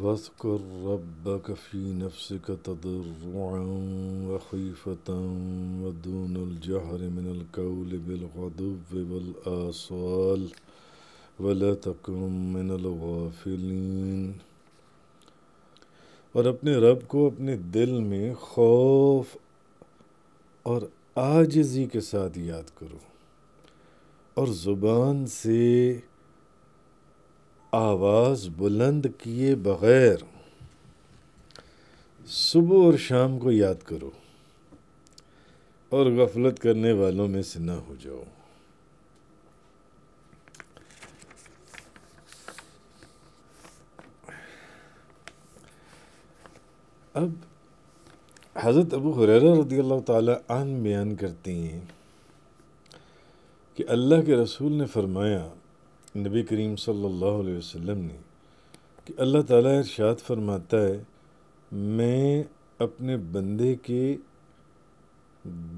واذكر ربك في نفسك تضرعا وخيفة ودون الجهر من القول بالغدو والآصال ولا تكن من الغافلين और अपने रब को अपने दिल में खौफ और आजजी के साथ याद करो और ज़ुबान से आवाज़ बुलंद किए बग़ैर सुबह और शाम को याद करो और गफलत करने वालों में से ना हो जाओ अब हज़रत अबू हुरैरा रदी अल्लाह ताली बयान करती हैं कि अल्लाह के रसूल ने फरमाया नबी करीम सल्लल्लाहु अलैहि वसल्लम ने कि अल्लाह ताला इरशाद फरमाता है मैं अपने बंदे के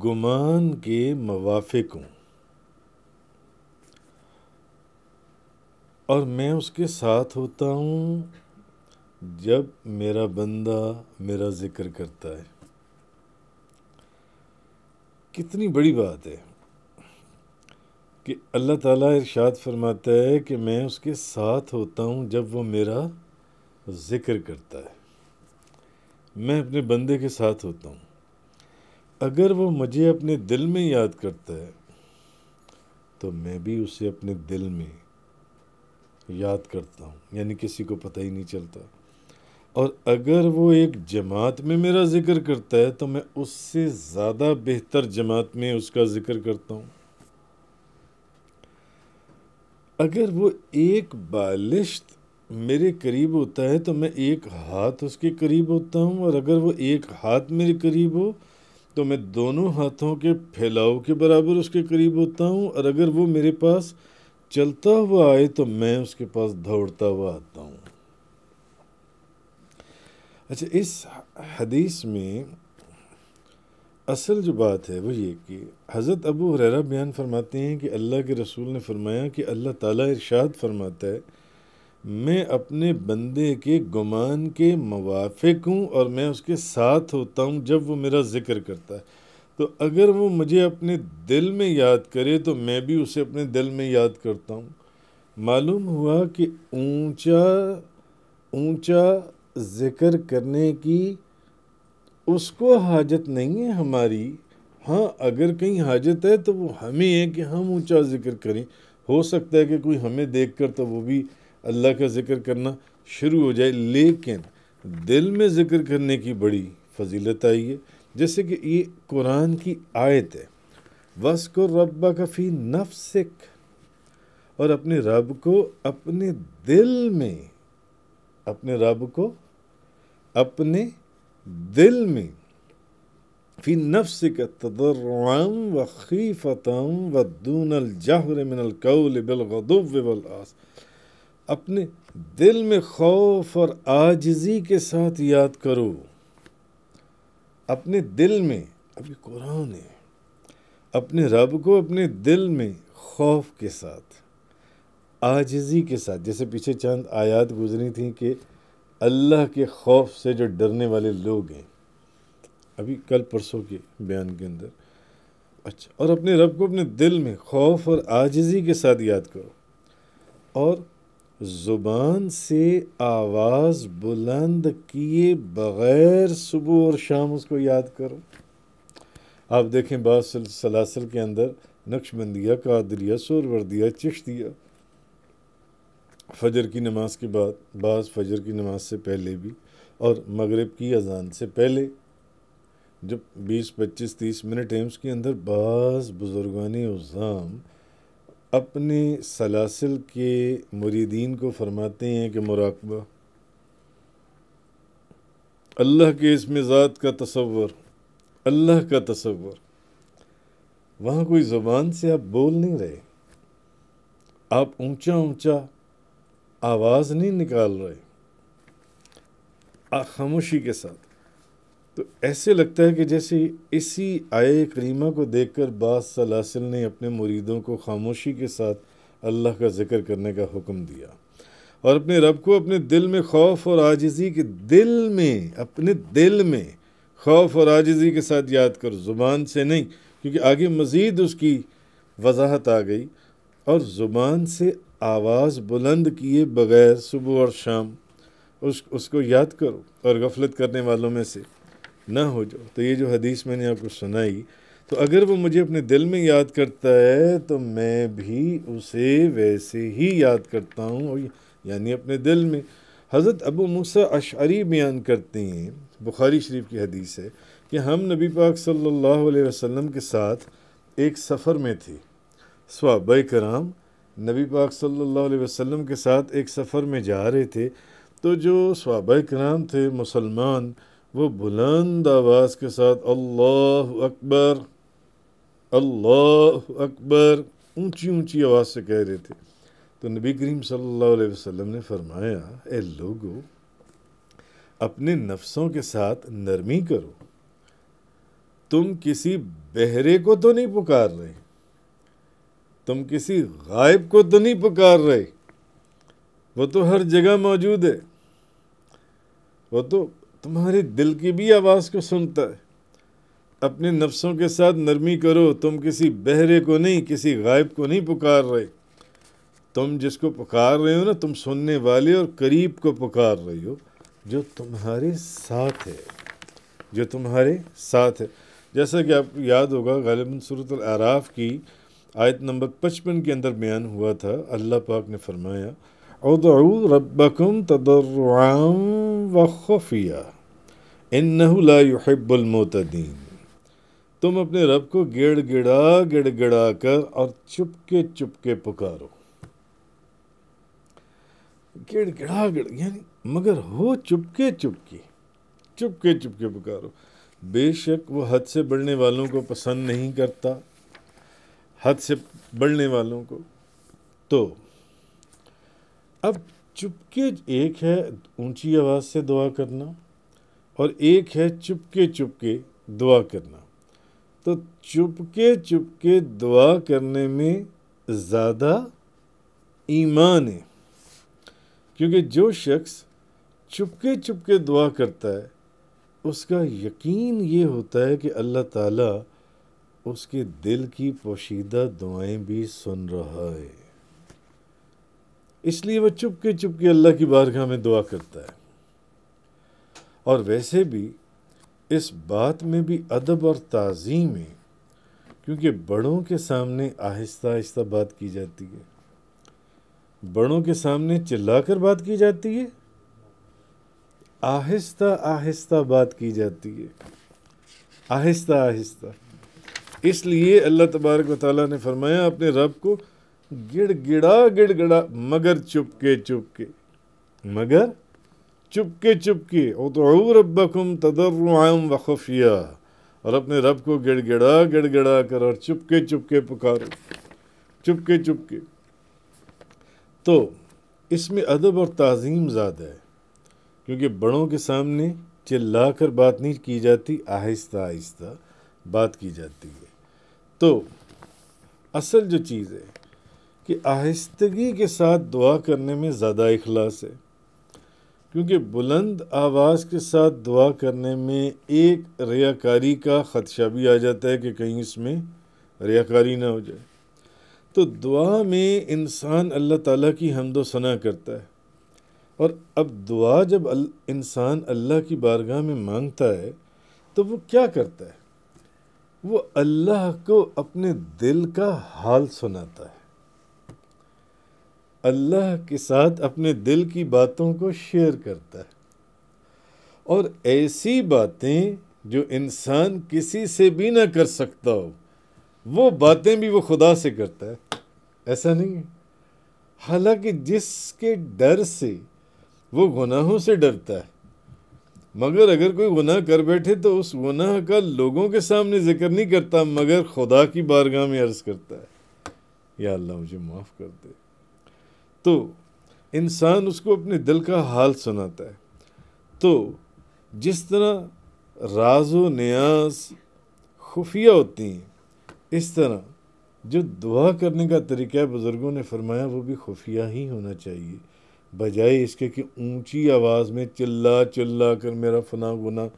गुमान के मवाफिक हूँ और मैं उसके साथ होता हूँ जब मेरा बंदा मेरा ज़िक्र करता है कितनी बड़ी बात है कि अल्लाह ताला इरशाद फरमाता है कि मैं उसके साथ होता हूँ जब वो मेरा ज़िक्र करता है मैं अपने बंदे के साथ होता हूँ अगर वो मुझे अपने दिल में याद करता है तो मैं भी उसे अपने दिल में याद करता हूँ यानी किसी को पता ही नहीं चलता और अगर वो एक जमात में मेरा ज़िक्र करता है तो मैं उससे ज़्यादा बेहतर जमात में उसका ज़िक्र करता हूँ अगर वो एक बालिश्त मेरे करीब होता है तो मैं एक हाथ उसके करीब होता हूँ और अगर वो एक हाथ मेरे करीब हो तो मैं दोनों हाथों के फैलाव के बराबर उसके करीब होता हूँ और अगर वो मेरे पास चलता हुआ आए तो मैं उसके पास दौड़ता हुआ आता हूँ अच्छा इस हदीस में असल जो बात है वो ये कि हज़रत अबू हुररा बयान फरमाते हैं कि अल्लाह के रसूल ने फरमाया कि अल्लाह ताला इरशाद फरमाता है मैं अपने बंदे के गुमान के मुवाफ़ हूँ और मैं उसके साथ होता हूँ जब वो मेरा ज़िक्र करता है तो अगर वो मुझे अपने दिल में याद करे तो मैं भी उसे अपने दिल में याद करता हूँ मालूम हुआ कि ऊंचा ऊंचा ज़िक्र करने की उसको हाजत नहीं है हमारी हाँ अगर कहीं हाजत है तो वो हमें है कि हम ऊंचा जिक्र करें हो सकता है कि कोई हमें देख कर तो वो भी अल्लाह का जिक्र करना शुरू हो जाए लेकिन दिल में जिक्र करने की बड़ी फजीलत आई है जैसे कि ये कुरान की आयत है वस को रब्बा का फी नफसिक और अपने रब को अपने दिल में अपने रब को अपने दिल में फी नफ्स के तदर्रम व खीफतम व दूनल जहर मिनल कौल बिल आस अपने दिल में खौफ और आजजी के साथ याद करो अपने दिल में अभी कुरान है अपने रब को अपने दिल में खौफ के साथ आजजी के साथ जैसे पीछे चंद आयात गुजरी थी कि अल्लाह के खौफ से जो डरने वाले लोग हैं अभी कल परसों के बयान के अंदर अच्छा और अपने रब को अपने दिल में खौफ और आजजी के साथ याद करो और ज़ुबान से आवाज़ बुलंद किए बग़ैर सुबह और शाम उसको याद करो आप देखें बासल सलासल के अंदर नक्शबंदिया कादरिया सुरवरदिया चिश्तिया फ़जर की नमाज़ के बाद बाज़ फ़जर की नमाज से पहले भी और मगरिब की अजान से पहले जब 20-25-30 मिनट एम्स के अंदर बाज़ बुज़ुर्गान उज़ाम अपने सलासिल के मुरीदीन को फरमाते हैं कि मुराकबा अल्लाह के इसमें ज़ात का तस्वर अल्लाह का तस्वर वहाँ कोई ज़ुबान से आप बोल नहीं रहे आप ऊंचा ऊंचा आवाज़ नहीं निकाल रहे खामोशी के साथ तो ऐसे लगता है कि जैसे इसी आय करीमा को देखकर कर बादल ने अपने मुरीदों को खामोशी के साथ अल्लाह का ज़िक्र करने का हुक्म दिया और अपने रब को अपने दिल में खौफ और आजिज़ी के दिल में अपने दिल में खौफ और आजिज़ी के साथ याद कर ज़ुबान से नहीं क्योंकि आगे मज़ीद उसकी वजाहत आ गई और ज़ुबान से आवाज़ बुलंद किए बगैर सुबह और शाम उस उसको याद करो और गफलत करने वालों में से ना हो जाओ तो ये जो हदीस मैंने आपको सुनाई तो अगर वो मुझे अपने दिल में याद करता है तो मैं भी उसे वैसे ही याद करता हूँ यानी अपने दिल में हज़रत अबू मूसा अशारी बयान करते हैं बुखारी शरीफ की हदीस है कि हम नबी पाक सल्लल्लाहु अलैहि वसल्लम के साथ एक सफ़र में थे स्वाब कराम नबी पाक सल्लल्लाहु अलैहि वसल्लम के साथ एक सफ़र में जा रहे थे तो जो स्वाब कराम थे मुसलमान वो बुलंद आवाज़ के साथ अल्लाह अकबर अल्लाह अकबर ऊंची ऊंची आवाज़ से कह रहे थे तो नबी करीम सल्लल्लाहु अलैहि वसल्लम ने फरमाया ए लोगो अपने नफ्सों के साथ नरमी करो तुम किसी बहरे को तो नहीं पुकार रहे तुम किसी गायब को तो नहीं पुकार रहे वो तो हर जगह मौजूद है वो तो तुम्हारे दिल की भी आवाज़ को सुनता है अपने नफ्सों के साथ नरमी करो तुम किसी बहरे को नहीं किसी गायब को नहीं पुकार रहे तुम जिसको पुकार रहे हो ना तुम सुनने वाले और करीब को पुकार रहे हो जो तुम्हारे साथ है जो तुम्हारे साथ है जैसा कि आपको याद होगा गालिबन सूरत आराफ़ की आयत नंबर पचपन के अंदर बयान हुआ था अल्लाह पाक ने फरमाया उदू व खुफिया तुम अपने रब को गेड़ गिड़ा गिड़ गिड़ा कर और चुपके चुपके पुकारो गिड़ गिड़ा गिड़ यानी मगर हो चुपके चुपके चुपके चुपके पुकारो बेशक वो हद से बढ़ने वालों को पसंद नहीं करता हद से बढ़ने वालों को तो अब चुपके एक है ऊंची आवाज़ से दुआ करना और एक है चुपके चुपके दुआ करना तो चुपके चुपके दुआ करने में ज़्यादा ईमान है क्योंकि जो शख्स चुपके चुपके दुआ करता है उसका यकीन ये होता है कि अल्लाह ताला उसके दिल की पोशीदा दुआएं भी सुन रहा है इसलिए वह चुपके चुपके अल्लाह की बारगाह में दुआ करता है और वैसे भी इस बात में भी अदब और ताजीम है क्योंकि बड़ों के सामने आहिस्ता आहिस्ता बात की जाती है बड़ों के सामने चिल्लाकर बात की जाती है आहिस्ता आहिस्ता बात की जाती है आहिस्ता आहिस्ता इसलिए अल्लाह तबारक वाली ने फरमाया अपने रब को गिड़गिड़ा गिड़गिड़ा मगर चुपके चुपके मगर चुपके चुपके उतरू तदर व खुफिया और अपने रब को गिड़गिड़ा गिड़गिड़ा कर और चुपके चुपके पुकारो चुपके चुपके तो इसमें अदब और तज़ीम ज़्यादा है क्योंकि बड़ों के सामने चिल्ला कर बात नहीं की जाती आहिस्ता आहिस्ता बात की जाती है तो असल जो चीज़ है कि आहिस्तगी के साथ दुआ करने में ज़्यादा अखलास है क्योंकि बुलंद आवाज़ के साथ दुआ करने में एक रियाकारी का ख़दशा भी आ जाता है कि कहीं इसमें रियाकारी ना हो जाए तो दुआ में इंसान अल्लाह ताला की हमदो सना करता है और अब दुआ जब इंसान अल्लाह की बारगाह में मांगता है तो वो क्या करता है वो अल्लाह को अपने दिल का हाल सुनाता है अल्लाह के साथ अपने दिल की बातों को शेयर करता है और ऐसी बातें जो इंसान किसी से भी ना कर सकता हो वो बातें भी वो खुदा से करता है ऐसा नहीं है हालांकि जिसके डर से वो गुनाहों से डरता है मगर अगर कोई गुनाह कर बैठे तो उस गुनाह का लोगों के सामने जिक्र नहीं करता मगर खुदा की बारगाह में अर्ज़ करता है या अल्लाह मुझे माफ़ कर दे तो इंसान उसको अपने दिल का हाल सुनाता है तो जिस तरह राज व न्याज खुफिया होती हैं इस तरह जो दुआ करने का तरीका है बुज़ुर्गों ने फरमाया वो भी खुफिया ही होना चाहिए बजाय इसके कि ऊंची आवाज़ में चिल्ला चिल्ला कर मेरा फला गुना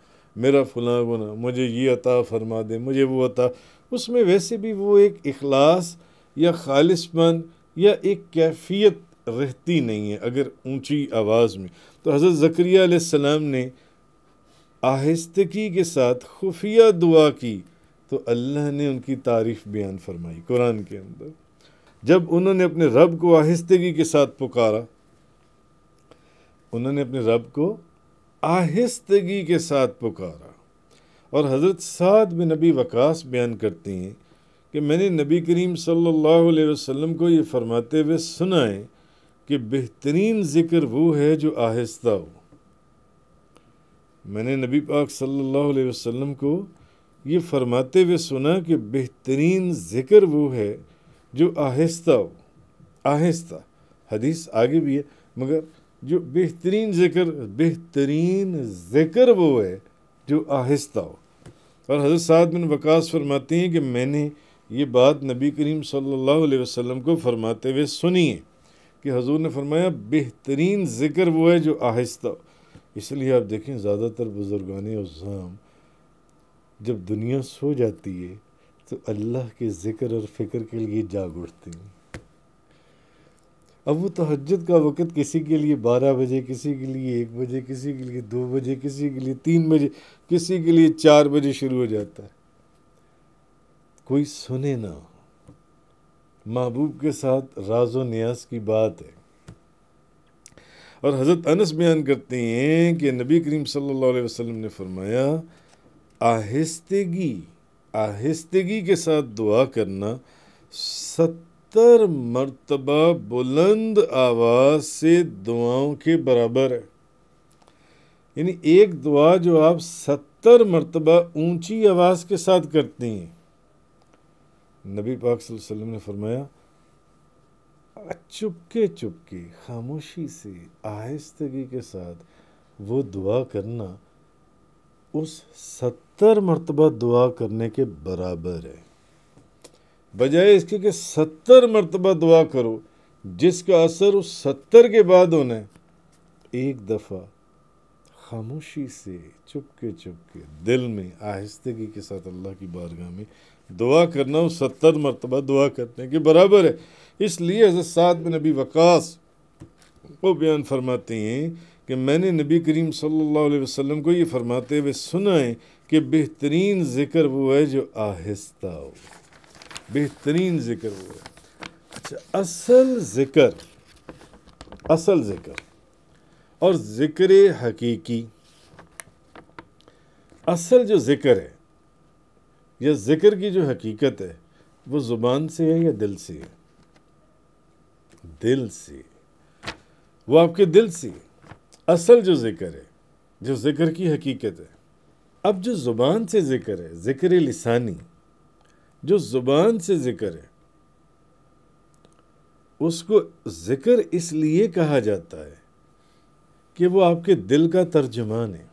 मेरा फला गुना मुझे ये अता फरमा दे मुझे वो अता उसमें वैसे भी वो एक अखलास या खालिशमंद या एक कैफियत रहती नहीं है अगर ऊंची आवाज़ में तो हज़रत ज़करिया सलाम ने आहिस्तगी के साथ खुफिया दुआ की तो अल्लाह ने उनकी तारीफ़ बयान फरमाई कुरान के अंदर जब उन्होंने अपने रब को आहिस्तगी के साथ पुकारा उन्होंने अपने रब को आहिस्तगी के साथ पुकारा और हज़रत साद बिन नबी वकास बयान करती हैं कि मैंने नबी करीम सल्लल्लाहु अलैहि वसल्लम को ये फरमाते हुए सुना है कि बेहतरीन ज़िक्र वो है जो आहिस्ता हो मैंने नबी पाक सल्लल्लाहु अलैहि वसल्लम को ये फरमाते हुए सुना कि बेहतरीन ज़िक्र वो है जो आहिस्ता हो आहिस्ता हदीस आगे भी है मगर जो बेहतरीन जिक्र बेहतरीन जिक्र वो है जो आहिस्ता हो और हजरत साद बिन वकास फरमाते हैं कि मैंने ये बात नबी करीम सल्लल्लाहु अलैहि वसल्लम को फरमाते हुए सुनी है कि हजूर ने फरमाया बेहतरीन जिक्र वो है जो आहिस्ता हो इसलिए आप देखें ज़्यादातर बुजुर्गान उजाम जब दुनिया सो जाती है तो अल्लाह के ज़िक्र और फ़िक्र के लिए जाग उठती हैं अब वो तहजद का वक़्त किसी के लिए बारह बजे किसी के लिए एक बजे किसी के लिए दो बजे किसी के लिए तीन बजे किसी के लिए चार बजे शुरू हो जाता है कोई सुने ना महबूब के साथ राज न्यास की बात है और हज़रत अनस बयान करते हैं कि नबी करीम सल्लल्लाहु अलैहि वसल्लम ने फरमाया आहस्तगी आहस्तगी के साथ दुआ करना सत्य सत्तर मरतबा बुलंद आवाज़ से दुआओं के बराबर है यानी एक दुआ जो आप सत्तर मरतबा ऊंची आवाज़ के साथ करते हैं नबी पाक वसल्लम ने फरमाया चुपके चुपके खामोशी से आहिस्तगी के साथ वो दुआ करना उस सत्तर मरतबा दुआ करने के बराबर है बजाय इसके कि सत्तर मरतबा दुआ करो जिसका असर उस सत्तर के बाद होना है एक दफ़ा खामोशी से चुपके चुपके दिल में आहिस्तगी के साथ अल्लाह की बारगाह में दुआ करना उस सत्तर मरतबा दुआ करने के बराबर है इसलिए हजरत साद में नबी वकास को बयान फरमाते हैं कि मैंने नबी करीम सल्लल्लाहु अलैहि वसल्लम को ये फरमाते हुए सुना है कि बेहतरीन ज़िक्र वो है जो आहिस्ता हो बेहतरीन ज़िक्र वो है अच्छा असल ज़िक्र असल ज़िक्र और ज़िक्र हकीकी असल जो ज़िक्र है या ज़िक्र की जो हकीकत है वो ज़ुबान से है या दिल से है दिल से वो आपके दिल से असल जो ज़िक्र है जो ज़िक्र की हकीकत है अब जो ज़ुबान से ज़िक्र है ज़िक्र लिसानी जो ज़ुबान से ज़िक्र है उसको ज़िक्र इसलिए कहा जाता है कि वो आपके दिल का तर्जमान है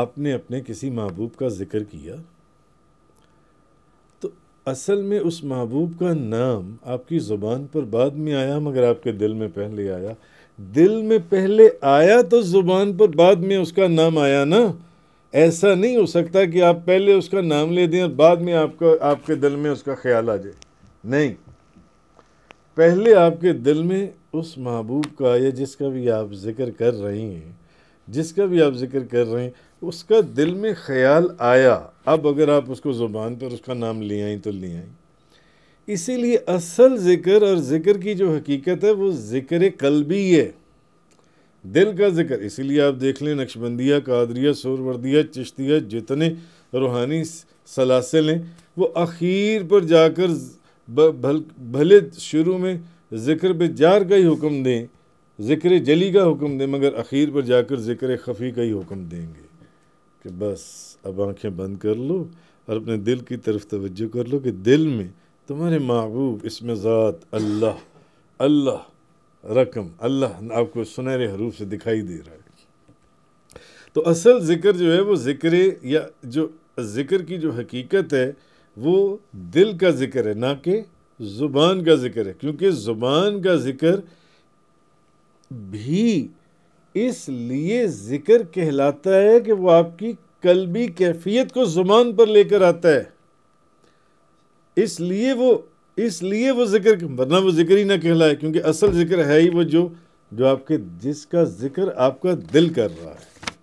आपने अपने किसी महबूब का ज़िक्र किया तो असल में उस महबूब का नाम आपकी ज़ुबान पर बाद में आया मगर आपके दिल में पहले आया दिल में पहले आया तो ज़ुबान पर बाद में उसका नाम आया ना ऐसा नहीं हो सकता कि आप पहले उसका नाम ले दें और बाद में आपका आपके दिल में उसका ख्याल आ जाए नहीं पहले आपके दिल में उस महबूब का या जिसका भी आप जिक्र कर रही हैं जिसका भी आप जिक्र कर रहे हैं उसका दिल में ख्याल आया अब अगर आप उसको ज़ुबान पर उसका नाम ले आई तो ले आई इसीलिए असल ज़िक्र और ज़िक्र की जो हकीकत है वो ज़िक्र कल भी है दिल का जिक्र इसीलिए आप देख लें नक्शबंदिया कादरिया सोरवर्दिया चिश्तिया जितने रूहानी सलासल हैं वो अखीर पर जाकर भल भले शुरू में ज़िक्र बेजार का ही हुक्म दें ज़िक्र जली का हुक्म दें मगर अखीर पर जाकर ज़िक्र खफ़ी का ही हुक्म देंगे कि बस अब आंखें बंद कर लो और अपने दिल की तरफ तवज्जो कर लो कि दिल में तुम्हारे महबूब इसमें ज़ात अल्लाह अल्लाह रकम अल्लाह आपको सुनहरे हरूफ से दिखाई दे रहा है तो असल ज़िक्र जो है वो ज़िक्र या जो ज़िक्र की जो हकीकत है वो दिल का ज़िक्र है ना कि ज़ुबान का ज़िक्र है क्योंकि ज़ुबान का ज़िक्र भी इसलिए ज़िक्र कहलाता है कि वो आपकी कलबी कैफियत को ज़ुबान पर लेकर आता है इसलिए वो इसलिए वो जिक्र वरना वो जिक्र ही ना कहलाए क्योंकि असल जिक्र है ही वो जो जो आपके जिसका जिक्र आपका दिल कर रहा है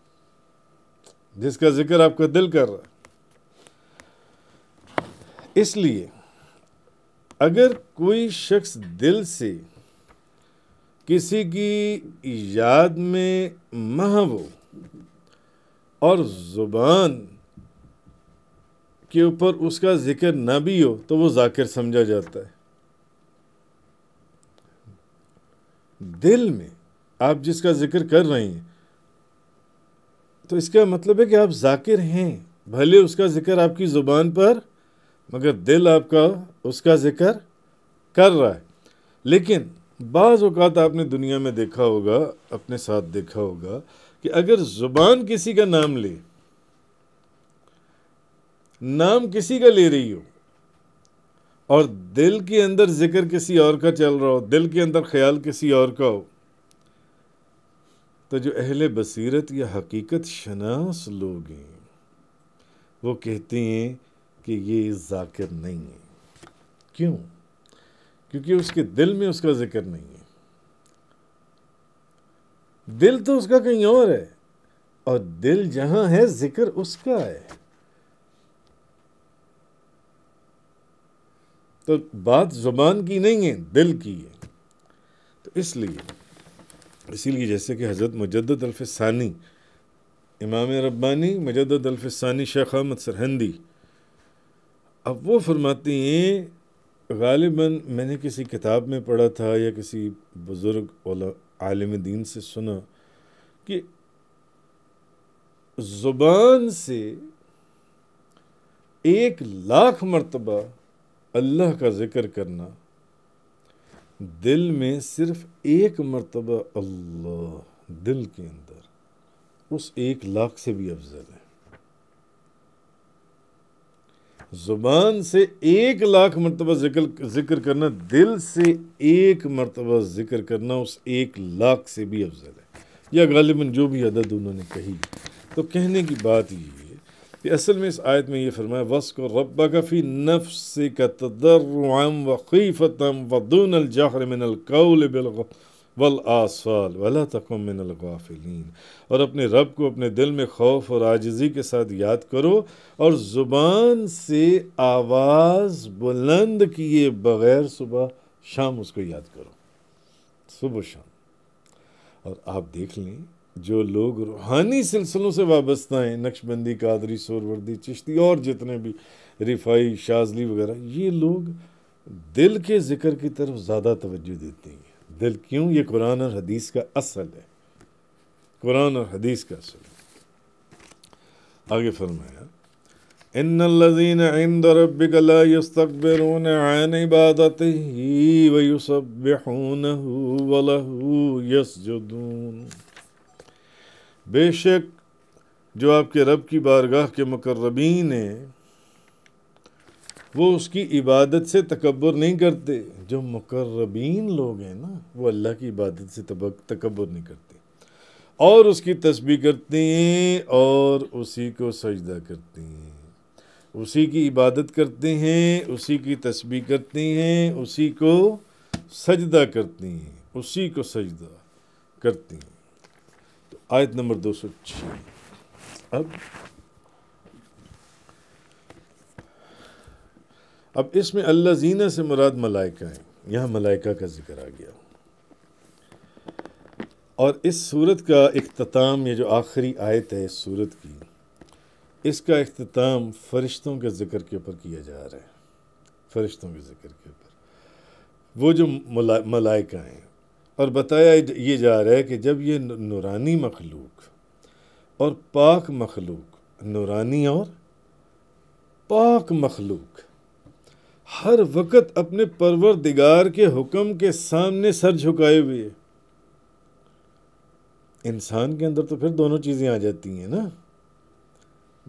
जिसका जिक्र आपका दिल कर रहा है इसलिए अगर कोई शख्स दिल से किसी की याद में महव और ज़ुबान के ऊपर उसका जिक्र ना भी हो तो वो जाकिर समझा जाता है दिल में आप जिसका जिक्र कर रहे हैं तो इसका मतलब है कि आप जाकिर हैं भले उसका जिक्र आपकी ज़ुबान पर मगर दिल आपका उसका जिक्र कर रहा है लेकिन बाज़ आपने दुनिया में देखा होगा अपने साथ देखा होगा कि अगर ज़ुबान किसी का नाम ले नाम किसी का ले रही हो और दिल के अंदर जिक्र किसी और का चल रहा हो दिल के अंदर ख्याल किसी और का हो तो जो अहले बसीरत या हकीकत शनास लोग हैं वो कहते हैं कि ये जाकिर नहीं है क्यों क्योंकि उसके दिल में उसका जिक्र नहीं है दिल तो उसका कहीं और है और दिल जहां है जिक्र उसका है तो बात ज़ुबान की नहीं है दिल की है तो इसलिए इसीलिए जैसे कि हज़रत मुजद अल्फ़ानी इमाम रब्बानी मजद अलफ़ानी शेख अहमद सरहंदी अब वो फरमाते हैं गालिबा मैंने किसी किताब में पढ़ा था या किसी बुज़ुर्ग आलम दीन से सुना कि ज़ुबान से एक लाख मरतबा अल्लाह का ज़िक्र करना दिल में सिर्फ एक मरतबा अल्लाह दिल के अंदर उस एक लाख से भी अफजल है ज़ुबान से एक लाख मरतबा जिक्र जिक्र करना दिल से एक मरतबा जिक्र करना उस एक लाख से भी अफजल है या गालिबन जो भी अदद उन्होंने कही तो कहने की बात ये कि असल में इस आयत में ये फरमाया वस को रब गफ़ी फ़ी नफ्स का तदर्रम वक़ीफ़तम वदून अलजहर मिनकौल बिल वल आसाल वला तकम मिनलगाफिलीन और अपने रब को अपने दिल में खौफ और आजजी के साथ याद करो और ज़ुबान से आवाज़ बुलंद किए बग़ैर सुबह शाम उसको याद करो सुबह शाम और आप देख लें जो लोग रूहानी सिलसिलों से वाबस्ता हैं नक्शबंदी कादरी सोरवर्दी चिश्ती और जितने भी रिफाई शाजली वगैरह ये लोग दिल के ज़िक्र की तरफ ज़्यादा तवज्जो देते हैं दिल क्यों ये कुरान और हदीस का असल है कुरान और हदीस का असल है आगे फरमाया इन लजीन बेशक जो आपके रब की बारगाह के मकर्रबीन हैं वो उसकी इबादत से तकबर नहीं करते जो मकर्रबीन लोग हैं ना वो अल्लाह की इबादत से तकबर नहीं करते और उसकी तस्बी करते हैं और उसी को सजदा करते हैं उसी की इबादत करते हैं उसी की तस्बी करते हैं उसी को सजदा करते हैं उसी को सजदा करते हैं आयत नंबर दो सौ छ अब अब इसमें अल्लाह जीना से मुराद मलाइका है यहाँ मलाइका का जिक्र आ गया और इस सूरत का अख्ताम ये जो आखिरी आयत है इस सूरत की इसका अख्ताम फ़रिश्तों के ज़िक्र के ऊपर किया जा रहा है फ़रिश्तों के ज़िक्र के ऊपर वो जो मला मलाइका हैं और बताया ये जा रहा है कि जब ये नूरानी मखलूक और पाक मखलूक नूरानी और पाक मखलूक हर वक्त अपने परवर दिगार के हुक्म के सामने सर झुकाए हुए इंसान के अंदर तो फिर दोनों चीज़ें आ जाती हैं ना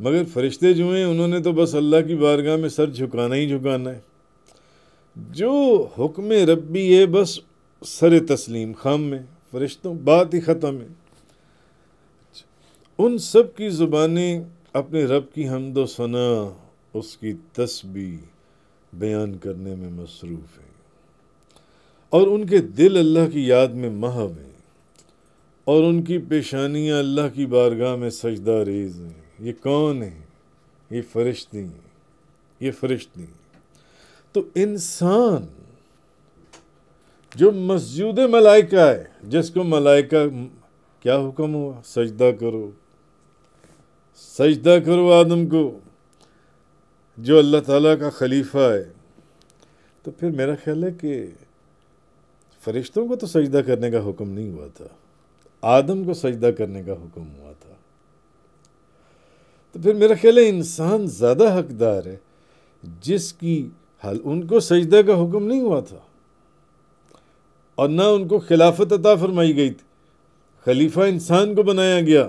मगर फरिश्ते जो हैं उन्होंने तो बस अल्लाह की बारगाह में सर झुकाना ही झुकाना है जो हुक्म रबी है बस सर तस्लीम खाम में फरिश्तों बात ही ख़त्म है उन सब की ज़ुबानें अपने रब की हमदो सना उसकी तस्बी बयान करने में मसरूफ़ हैं और उनके दिल अल्लाह की याद में महव हैं और उनकी पेशानियाँ अल्लाह की बारगाह में सजदा रेज हैं ये कौन है ये फरिश्ते हैं ये फरिश्ते हैं तो इंसान जो मस्जिद मलाइका है जिसको मलाइका क्या हुक्म हुआ सजदा करो सजदा करो आदम को जो अल्लाह ताला का खलीफा है तो फिर मेरा ख्याल है कि फरिश्तों को तो सजदा करने का हुक्म नहीं हुआ था आदम को सजदा करने का हुक्म हुआ था तो फिर मेरा ख्याल है इंसान ज़्यादा हकदार है जिसकी हल उनको सजदा का हुक्म नहीं हुआ था और ना उनको खिलाफत अता फरमाई गई थी खलीफा इंसान को बनाया गया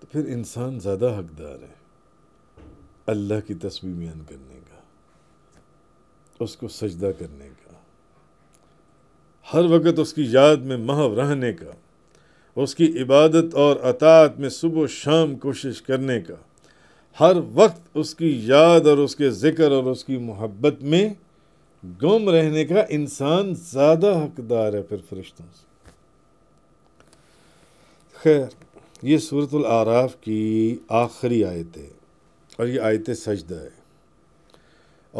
तो फिर इंसान ज़्यादा हकदार है अल्लाह की तस्वीर बयान करने का उसको सजदा करने का हर वक्त उसकी याद में महव रहने का उसकी इबादत और अतात में सुबह शाम कोशिश करने का हर वक्त उसकी याद और उसके ज़िक्र और उसकी मोहब्बत में गुम रहने का इंसान ज़्यादा हकदार है फिर फरिश्तों से खैर ये सूरत आराफ की आखिरी आयत है और ये आयत सजदा है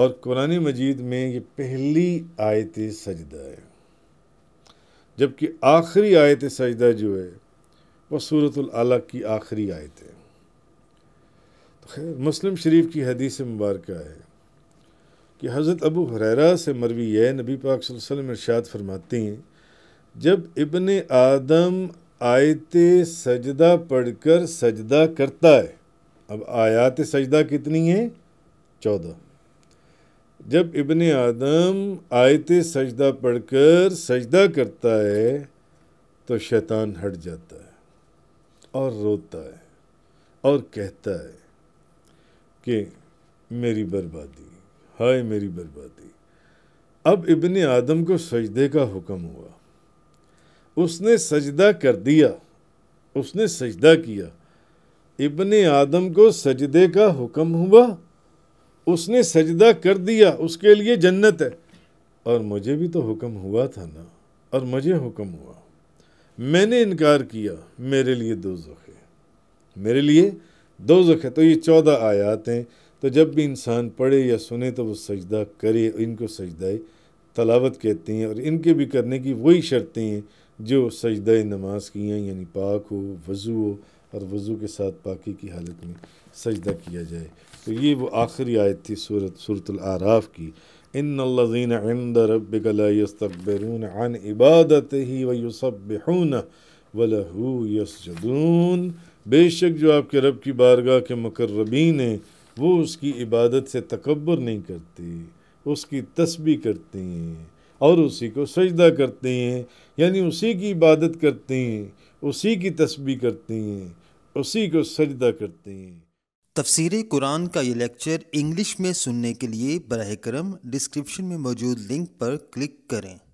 और कुरान मजीद में ये पहली आयत सजदा है जबकि आखिरी आयत सजदा जो है वह सूरत आला की आखिरी आयत है तो खैर मुस्लिम शरीफ की हदीस मुबारक है कि हज़रत अबू हुररा से मरवी है नबी पाक वसल्लम इरशाद फरमाते हैं जब इबन आदम आयत सजदा पढ़कर सजदा करता है अब आयात सजदा कितनी है चौदह जब इबन आदम आयत सजदा पढ़कर सजदा करता है तो शैतान हट जाता है और रोता है और कहता है कि मेरी बर्बादी हाय मेरी बर्बादी अब इबन आदम को सजदे का हुक्म हुआ उसने सजदा कर दिया उसने सजदा किया इबन आदम को सजदे का हुक्म हुआ उसने सजदा कर दिया उसके लिए जन्नत है और मुझे भी तो हुक्म हुआ था ना और मुझे हुक्म हुआ मैंने इनकार किया मेरे लिए दो है मेरे लिए दो है तो ये चौदह आयात हैं तो जब भी इंसान पढ़े या सुने तो वो सजदा करे इनको सजदा तलावत कहते हैं और इनके भी करने की वही शर्तें हैं जो सजद नमाज की हैं यानी पाक हो वज़ू हो और वज़ू के साथ पाकि की हालत में सजदा किया जाए तो ये वो आखिरी आयत थी सूरत आराफ की इन लजीन रब रबरून अन इबादत ही वसबून वलहू जदून बेशक जो आपके रब की बारगाह के मकरबीन हैं वो उसकी इबादत से तकबर नहीं करते उसकी तस्बी करते हैं और उसी को सजदा करते हैं यानी उसी की इबादत करते हैं उसी की तस्बी करते हैं उसी को सजदा करते हैं तफसीर कुरान का ये लेक्चर इंग्लिश में सुनने के लिए बरह करम डिस्क्रिप्शन में मौजूद लिंक पर क्लिक करें